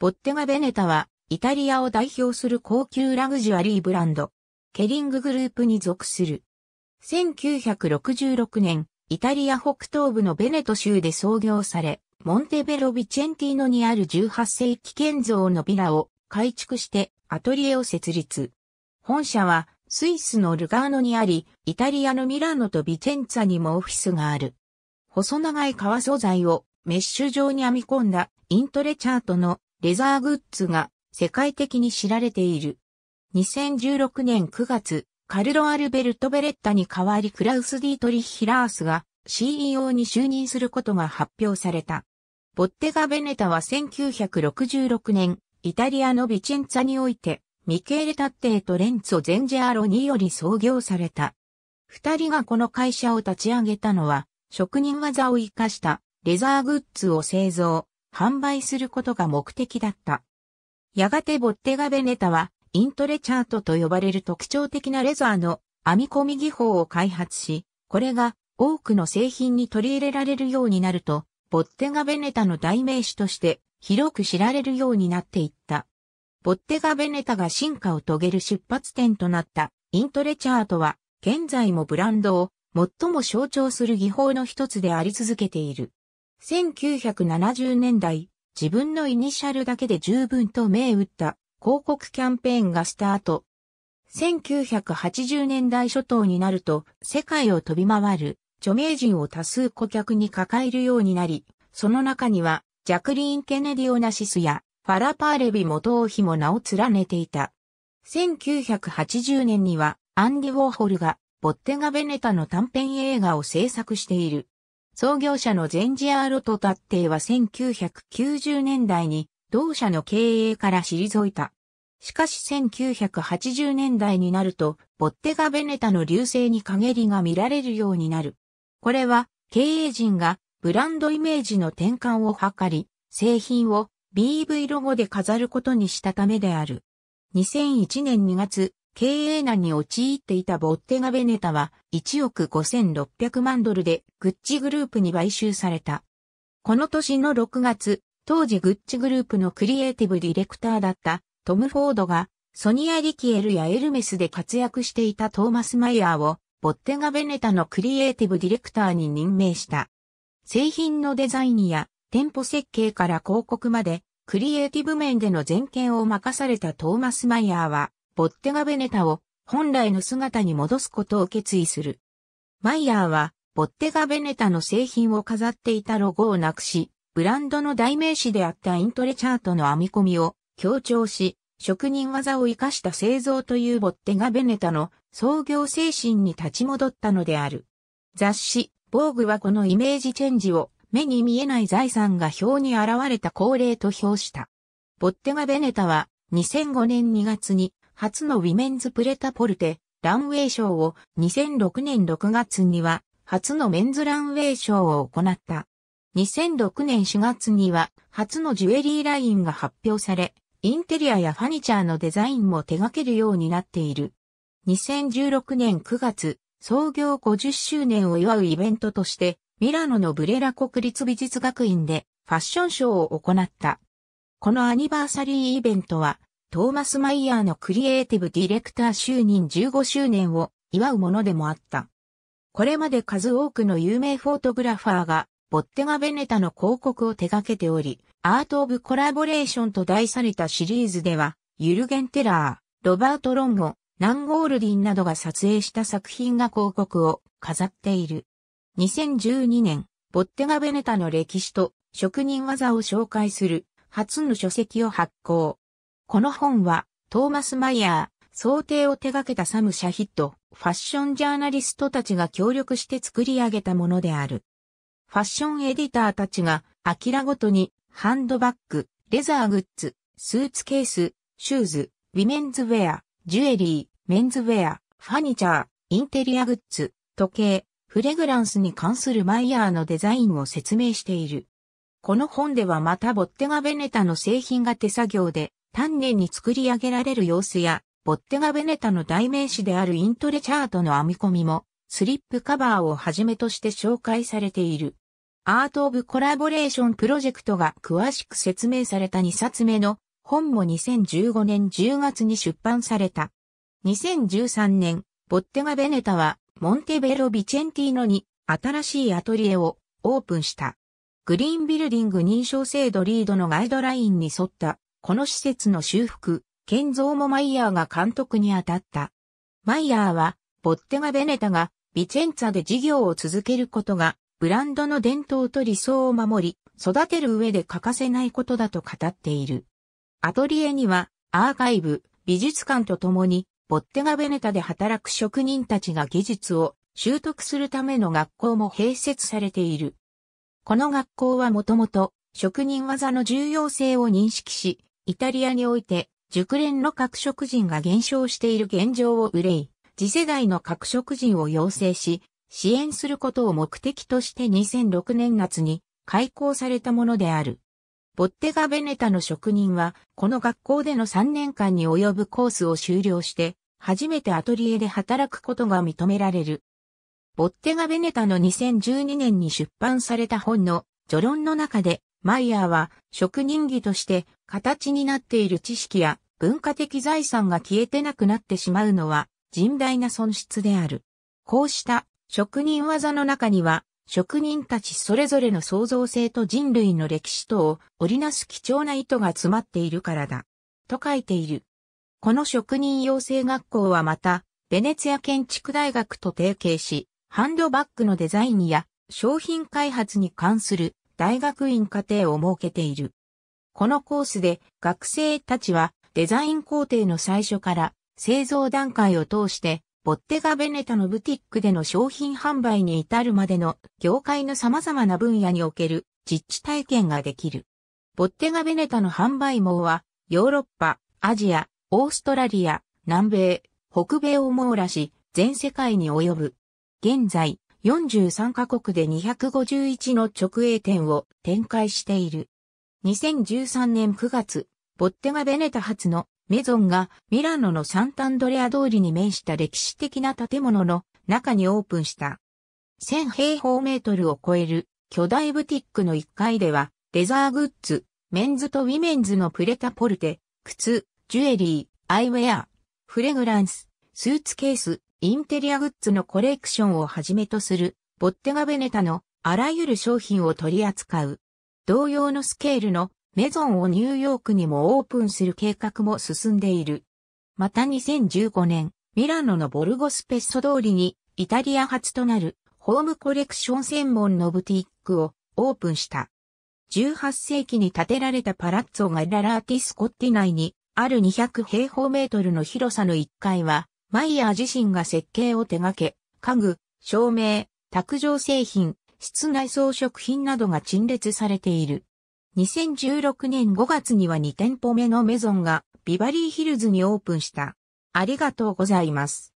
ボッテガ・ベネタは、イタリアを代表する高級ラグジュアリーブランド、ケリンググループに属する。1966年、イタリア北東部のベネト州で創業され、モンテベロ・ビチェンティーノにある18世紀建造のビラを改築してアトリエを設立。本社はスイスのルガーノにあり、イタリアのミラノとビチェンツァにもオフィスがある。細長い革素材をメッシュ状に編み込んだイントレチャートのレザーグッズが世界的に知られている。2016年9月、カルロ・アルベルト・ベレッタに代わりクラウス・ディートリヒ・ラースが CEO に就任することが発表された。ボッテガ・ベネタは1966年、イタリアのビチェンツァにおいて、ミケーレ・タッテーとレンツォ・ゼンジェアロにより創業された。二人がこの会社を立ち上げたのは、職人技を活かしたレザーグッズを製造、販売することが目的だった。やがてボッテガベネタは、イントレチャートと呼ばれる特徴的なレザーの編み込み技法を開発し、これが多くの製品に取り入れられるようになると、ボッテガベネタの代名詞として広く知られるようになっていった。ボッテガベネタが進化を遂げる出発点となったイントレチャートは、現在もブランドを最も象徴する技法の一つであり続けている。1970年代、自分のイニシャルだけで十分と銘打った広告キャンペーンがスタート。1980年代初頭になると世界を飛び回る著名人を多数顧客に抱えるようになり、その中にはジャクリーン・ケネディ・オナシスやファラ・パーレビ元王妃も名を連ねていた。1980年にはアンディ・ウォーホルがボッテガ・ベネタの短編映画を制作している。創業者のゼンジアーロト達ッは1990年代に同社の経営から退いた。しかし1980年代になると、ボッテガ・ベネタの流星に陰りが見られるようになる。これは、経営陣がブランドイメージの転換を図り、製品を BV ロゴで飾ることにしたためである。2001年2月、経営難に陥っていたボッテガ・ベネタは1億5600万ドルでグッチグループに買収された。この年の6月、当時グッチグループのクリエイティブディレクターだったトム・フォードがソニア・リキエルやエルメスで活躍していたトーマス・マイヤーをボッテガ・ベネタのクリエイティブディレクターに任命した。製品のデザインや店舗設計から広告までクリエイティブ面での全権を任されたトーマス・マイヤーはボッテガ・ベネタを本来の姿に戻すことを決意する。マイヤーは、ボッテガ・ベネタの製品を飾っていたロゴをなくし、ブランドの代名詞であったイントレチャートの編み込みを強調し、職人技を活かした製造というボッテガ・ベネタの創業精神に立ち戻ったのである。雑誌、防具はこのイメージチェンジを目に見えない財産が表に現れた恒例と評した。ボッテガ・ベネタは2005年2月に初のウィメンズプレタポルテ、ランウェイ賞を2006年6月には初のメンズランウェイ賞を行った。2006年4月には初のジュエリーラインが発表され、インテリアやファニチャーのデザインも手掛けるようになっている。2016年9月、創業50周年を祝うイベントとして、ミラノのブレラ国立美術学院でファッションショーを行った。このアニバーサリーイベントはトーマス・マイヤーのクリエイティブディレクター就任15周年を祝うものでもあった。これまで数多くの有名フォトグラファーが、ボッテガ・ベネタの広告を手掛けており、アート・オブ・コラボレーションと題されたシリーズでは、ユルゲン・テラー、ロバート・ロンゴ、ナンゴールディンなどが撮影した作品が広告を飾っている。2012年、ボッテガ・ベネタの歴史と職人技を紹介する初の書籍を発行。この本は、トーマス・マイヤー、想定を手掛けたサム・シャヒット、ファッションジャーナリストたちが協力して作り上げたものである。ファッションエディターたちが、アキラごとに、ハンドバッグ、レザーグッズ、スーツケース、シューズ、ウィメンズウェア、ジュエリー、メンズウェア、ファニチャー、インテリアグッズ、時計、フレグランスに関するマイヤーのデザインを説明している。この本ではまたボッテガ・ベネタの製品が手作業で丹念に作り上げられる様子や、ボッテガ・ベネタの代名詞であるイントレチャートの編み込みも、スリップカバーをはじめとして紹介されている。アート・オブ・コラボレーション・プロジェクトが詳しく説明された2冊目の本も2015年10月に出版された。2013年、ボッテガ・ベネタはモンテベロ・ビチェンティーノに新しいアトリエをオープンした。グリーンビルディング認証制度リードのガイドラインに沿ったこの施設の修復、建造もマイヤーが監督に当たった。マイヤーは、ボッテガ・ベネタが、ビチェンツァで事業を続けることが、ブランドの伝統と理想を守り、育てる上で欠かせないことだと語っている。アトリエには、アーカイブ、美術館とともに、ボッテガ・ベネタで働く職人たちが技術を習得するための学校も併設されている。この学校はもともと職人技の重要性を認識し、イタリアにおいて、熟練の各職人が減少している現状を憂い、次世代の各職人を養成し、支援することを目的として2006年夏に開校されたものである。ボッテガ・ベネタの職人は、この学校での3年間に及ぶコースを終了して、初めてアトリエで働くことが認められる。ボッテガ・ベネタの2012年に出版された本の序論の中で、マイヤーは職人技として形になっている知識や文化的財産が消えてなくなってしまうのは甚大な損失である。こうした職人技の中には職人たちそれぞれの創造性と人類の歴史とを織りなす貴重な意図が詰まっているからだ。と書いている。この職人養成学校はまた、ベネツィア建築大学と提携し、ハンドバッグのデザインや商品開発に関する大学院課程を設けている。このコースで学生たちはデザイン工程の最初から製造段階を通してボッテガ・ベネタのブティックでの商品販売に至るまでの業界の様々な分野における実地体験ができる。ボッテガ・ベネタの販売網はヨーロッパ、アジア、オーストラリア、南米、北米を網羅し全世界に及ぶ。現在43カ国で251の直営店を展開している。2013年9月、ボッテガ・ベネタ発のメゾンがミラノのサンタンドレア通りに面した歴史的な建物の中にオープンした。1000平方メートルを超える巨大ブティックの1階では、レザーグッズ、メンズとウィメンズのプレタポルテ、靴、ジュエリー、アイウェア、フレグランス、スーツケース、インテリアグッズのコレクションをはじめとする、ボッテガベネタのあらゆる商品を取り扱う同様のスケールのメゾンをニューヨークにもオープンする計画も進んでいる。また2015年、ミラノのボルゴスペッソ通りにイタリア初となるホームコレクション専門のブティックをオープンした。18世紀に建てられたパラッツォがララーティスコッティ内にある200平方メートルの広さの1階は、マイヤー自身が設計を手掛け、家具、照明、卓上製品、室内装飾品などが陳列されている。2016年5月には2店舗目のメゾンがビバリーヒルズにオープンした。ありがとうございます。